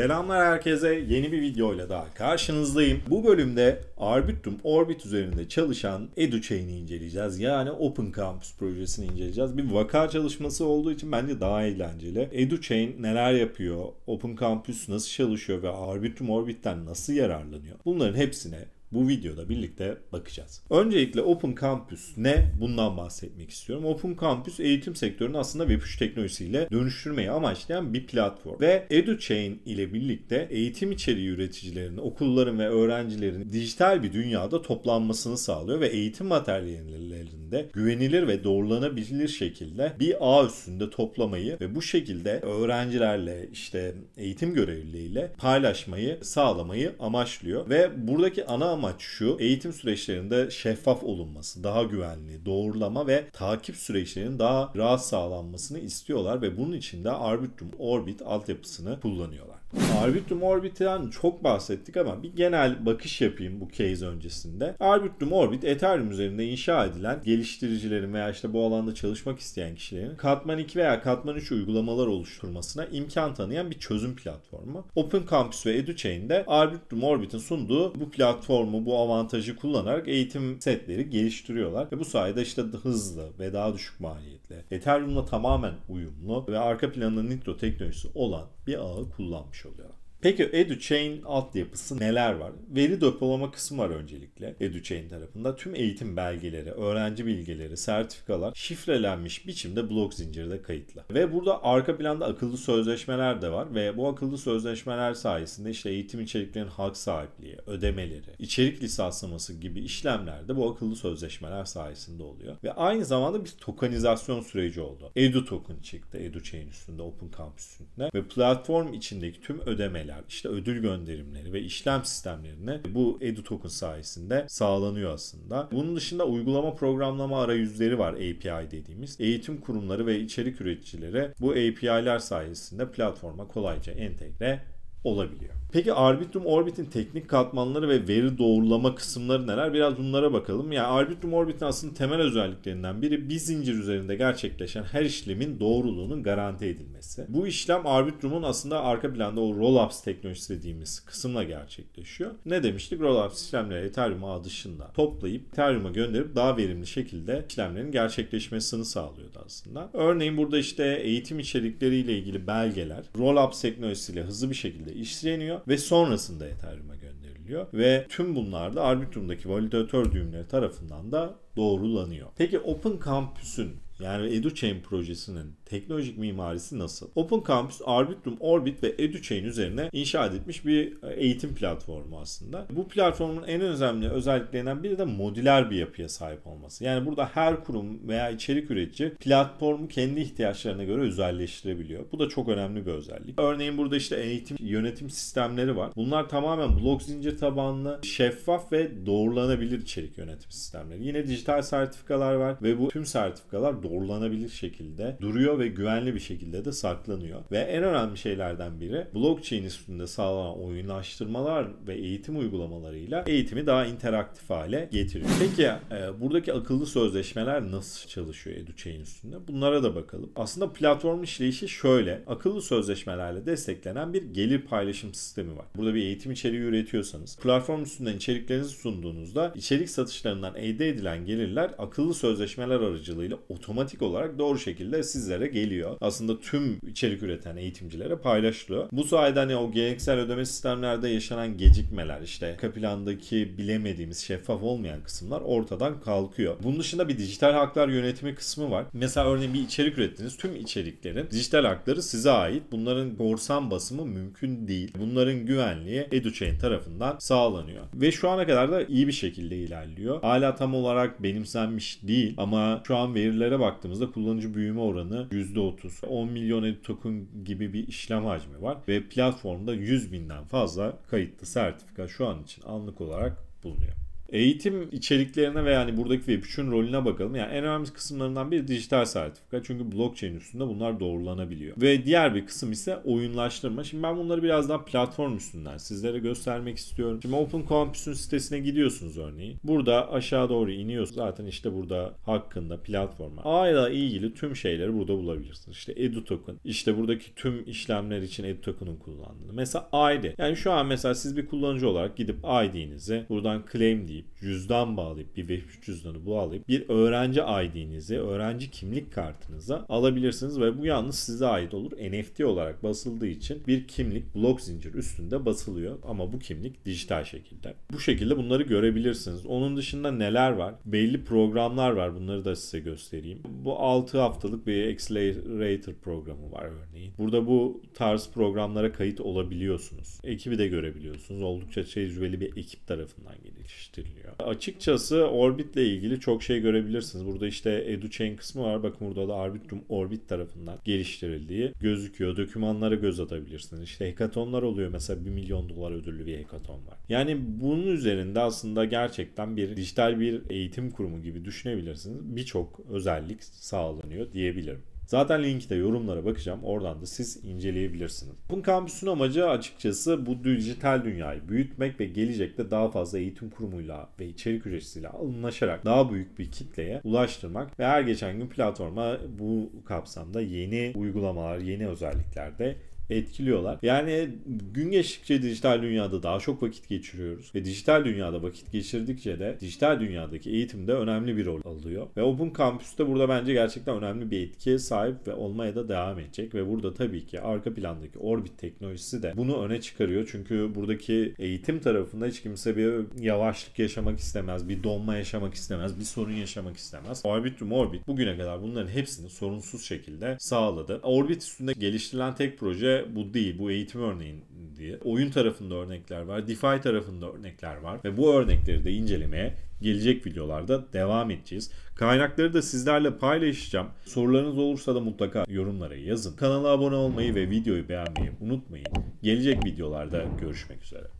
Selamlar herkese. Yeni bir video ile daha karşınızdayım. Bu bölümde Arbitrum Orbit üzerinde çalışan EduChain'i inceleyeceğiz. Yani Open Campus projesini inceleyeceğiz. Bir vaka çalışması olduğu için bence daha eğlenceli. EduChain neler yapıyor? Open Campus nasıl çalışıyor ve Arbitrum Orbit'ten nasıl yararlanıyor? Bunların hepsine bu videoda birlikte bakacağız. Öncelikle Open Campus ne? Bundan bahsetmek istiyorum. Open Campus eğitim sektörünü aslında Web3 teknolojisiyle dönüştürmeyi amaçlayan bir platform. Ve EduChain ile birlikte eğitim içeriği üreticilerinin, okulların ve öğrencilerin dijital bir dünyada toplanmasını sağlıyor ve eğitim materyallerinde güvenilir ve doğrulanabilir şekilde bir ağ üstünde toplamayı ve bu şekilde öğrencilerle işte eğitim görevlileriyle paylaşmayı sağlamayı amaçlıyor. Ve buradaki ana amaç şu. Eğitim süreçlerinde şeffaf olunması, daha güvenli, doğrulama ve takip süreçlerinin daha rahat sağlanmasını istiyorlar ve bunun için de Arbitrum Orbit altyapısını kullanıyorlar. Arbitrüm Orbit'ten çok bahsettik ama bir genel bakış yapayım bu case öncesinde. Arbitrüm Orbit Ethereum üzerinde inşa edilen geliştiricilerin veya işte bu alanda çalışmak isteyen kişilerin Katman 2 veya Katman 3 uygulamalar oluşturmasına imkan tanıyan bir çözüm platformu. Open Campus ve EduChain'de Arbitrüm Orbit'in sunduğu bu platformu, bu avantajı kullanarak eğitim setleri geliştiriyorlar ve bu sayede işte hızlı ve daha düşük maliyetli, Ethereum'la tamamen uyumlu ve arka planında Nitro teknolojisi olan bir ağı kullanmış olmuş oluyor. Peki EduChain altyapısı neler var? Veri depolama kısmı var öncelikle EduChain tarafında. Tüm eğitim belgeleri, öğrenci bilgileri, sertifikalar şifrelenmiş biçimde blok zincirde kayıtlı. Ve burada arka planda akıllı sözleşmeler de var ve bu akıllı sözleşmeler sayesinde işte eğitim içeriklerinin hak sahipliği, ödemeleri, içerik lisanslaması gibi işlemler de bu akıllı sözleşmeler sayesinde oluyor. Ve aynı zamanda bir tokenizasyon süreci oldu. Edu token çıktı EduChain üstünde, Open Campus üstünde ve platform içindeki tüm ödemeler şeyler işte ödül gönderimleri ve işlem sistemlerine bu Edu Token sayesinde sağlanıyor aslında. Bunun dışında uygulama programlama arayüzleri var API dediğimiz. Eğitim kurumları ve içerik üreticileri bu API'ler sayesinde platforma kolayca entegre olabiliyor. Peki Arbitrum Orbit'in teknik katmanları ve veri doğrulama kısımları neler? Biraz bunlara bakalım. Yani Arbitrum Orbit'in aslında temel özelliklerinden biri bir zincir üzerinde gerçekleşen her işlemin doğruluğunun garanti edilmesi. Bu işlem Arbitrum'un aslında arka planda o Rollups teknolojisi dediğimiz kısımla gerçekleşiyor. Ne demiştik? Rollups işlemleri Ethereum ağı dışında toplayıp Ethereum'a gönderip daha verimli şekilde işlemlerin gerçekleşmesini sağlıyordu aslında. Örneğin burada işte eğitim içerikleriyle ilgili belgeler Rollups teknolojisiyle hızlı bir şekilde şekilde işleniyor ve sonrasında Ethereum'a gönderiliyor ve tüm bunlar da Arbitrum'daki validatör düğümleri tarafından da doğrulanıyor. Peki Open Campus'un yani EduChain projesinin teknolojik mimarisi nasıl? Open Campus, Arbitrum, Orbit ve EduChain üzerine inşa edilmiş bir e, eğitim platformu aslında. Bu platformun en önemli özelliklerinden biri de modüler bir yapıya sahip olması. Yani burada her kurum veya içerik üretici platformu kendi ihtiyaçlarına göre özelleştirebiliyor. Bu da çok önemli bir özellik. Örneğin burada işte eğitim yönetim sistemleri var. Bunlar tamamen blok zincir tabanlı, şeffaf ve doğrulanabilir içerik yönetim sistemleri. Yine dijital sertifikalar var ve bu tüm sertifikalar doğrulanabilir şekilde duruyor ve güvenli bir şekilde de saklanıyor. Ve en önemli şeylerden biri blockchain üstünde sağlanan oyunlaştırmalar ve eğitim uygulamalarıyla eğitimi daha interaktif hale getiriyor. Peki e, buradaki akıllı sözleşmeler nasıl çalışıyor EduChain üstünde? Bunlara da bakalım. Aslında platform işleyişi şöyle. Akıllı sözleşmelerle desteklenen bir gelir paylaşım sistemi var. Burada bir eğitim içeriği üretiyorsanız platform üstünden içeriklerinizi sunduğunuzda içerik satışlarından elde edilen gelirler akıllı sözleşmeler aracılığıyla otomatik otomatik olarak doğru şekilde sizlere geliyor. Aslında tüm içerik üreten eğitimcilere paylaşılıyor. Bu sayede hani o geleneksel ödeme sistemlerde yaşanan gecikmeler işte kaplandaki bilemediğimiz şeffaf olmayan kısımlar ortadan kalkıyor. Bunun dışında bir dijital haklar yönetimi kısmı var. Mesela örneğin bir içerik ürettiniz. Tüm içeriklerin dijital hakları size ait. Bunların korsan basımı mümkün değil. Bunların güvenliği EduChain tarafından sağlanıyor. Ve şu ana kadar da iyi bir şekilde ilerliyor. Hala tam olarak benimsenmiş değil ama şu an verilere baktığımızda kullanıcı büyüme oranı %30. 10 milyon edit token gibi bir işlem hacmi var ve platformda 100 binden fazla kayıtlı sertifika şu an için anlık olarak bulunuyor. Eğitim içeriklerine ve yani buradaki Web3'ün rolüne bakalım. Yani en önemli kısımlarından biri dijital sertifika. Çünkü blockchain üstünde bunlar doğrulanabiliyor. Ve diğer bir kısım ise oyunlaştırma. Şimdi ben bunları biraz daha platform üstünden sizlere göstermek istiyorum. Şimdi Open Campus'un sitesine gidiyorsunuz örneğin. Burada aşağı doğru iniyorsunuz. Zaten işte burada hakkında platforma. A ile ilgili tüm şeyleri burada bulabilirsiniz. İşte Edu İşte buradaki tüm işlemler için Edu kullandığı. Mesela ID. Yani şu an mesela siz bir kullanıcı olarak gidip ID'nizi buradan claim diye bağlayıp, cüzdan bağlayıp, bir web cüzdanı bağlayıp bir öğrenci ID'nizi, öğrenci kimlik kartınıza alabilirsiniz ve bu yalnız size ait olur. NFT olarak basıldığı için bir kimlik blok zincir üstünde basılıyor ama bu kimlik dijital şekilde. Bu şekilde bunları görebilirsiniz. Onun dışında neler var? Belli programlar var. Bunları da size göstereyim. Bu 6 haftalık bir Accelerator programı var örneğin. Burada bu tarz programlara kayıt olabiliyorsunuz. Ekibi de görebiliyorsunuz. Oldukça tecrübeli bir ekip tarafından geliştiriliyor geliyor. Açıkçası orbitle ilgili çok şey görebilirsiniz. Burada işte EduChain kısmı var. Bakın burada da Arbitrum Orbit tarafından geliştirildiği gözüküyor. Dokümanlara göz atabilirsiniz. İşte hekatonlar oluyor. Mesela 1 milyon dolar ödüllü bir hekaton var. Yani bunun üzerinde aslında gerçekten bir dijital bir eğitim kurumu gibi düşünebilirsiniz. Birçok özellik sağlanıyor diyebilirim. Zaten linki de yorumlara bakacağım. Oradan da siz inceleyebilirsiniz. Bunun kampüsün amacı açıkçası bu dijital dünyayı büyütmek ve gelecekte daha fazla eğitim kurumuyla ve içerik üreticisiyle alınlaşarak daha büyük bir kitleye ulaştırmak ve her geçen gün platforma bu kapsamda yeni uygulamalar, yeni özellikler de etkiliyorlar. Yani gün geçtikçe dijital dünyada daha çok vakit geçiriyoruz ve dijital dünyada vakit geçirdikçe de dijital dünyadaki eğitimde önemli bir rol alıyor. Ve Open Campus da burada bence gerçekten önemli bir etkiye sahip ve olmaya da devam edecek ve burada tabii ki arka plandaki Orbit teknolojisi de bunu öne çıkarıyor. Çünkü buradaki eğitim tarafında hiç kimse bir yavaşlık yaşamak istemez, bir donma yaşamak istemez, bir sorun yaşamak istemez. Orbitum Orbit bugüne kadar bunların hepsini sorunsuz şekilde sağladı. Orbit üstünde geliştirilen tek proje bu değil. Bu eğitim örneğin diye. Oyun tarafında örnekler var. DeFi tarafında örnekler var. Ve bu örnekleri de incelemeye gelecek videolarda devam edeceğiz. Kaynakları da sizlerle paylaşacağım. Sorularınız olursa da mutlaka yorumlara yazın. Kanala abone olmayı ve videoyu beğenmeyi unutmayın. Gelecek videolarda görüşmek üzere.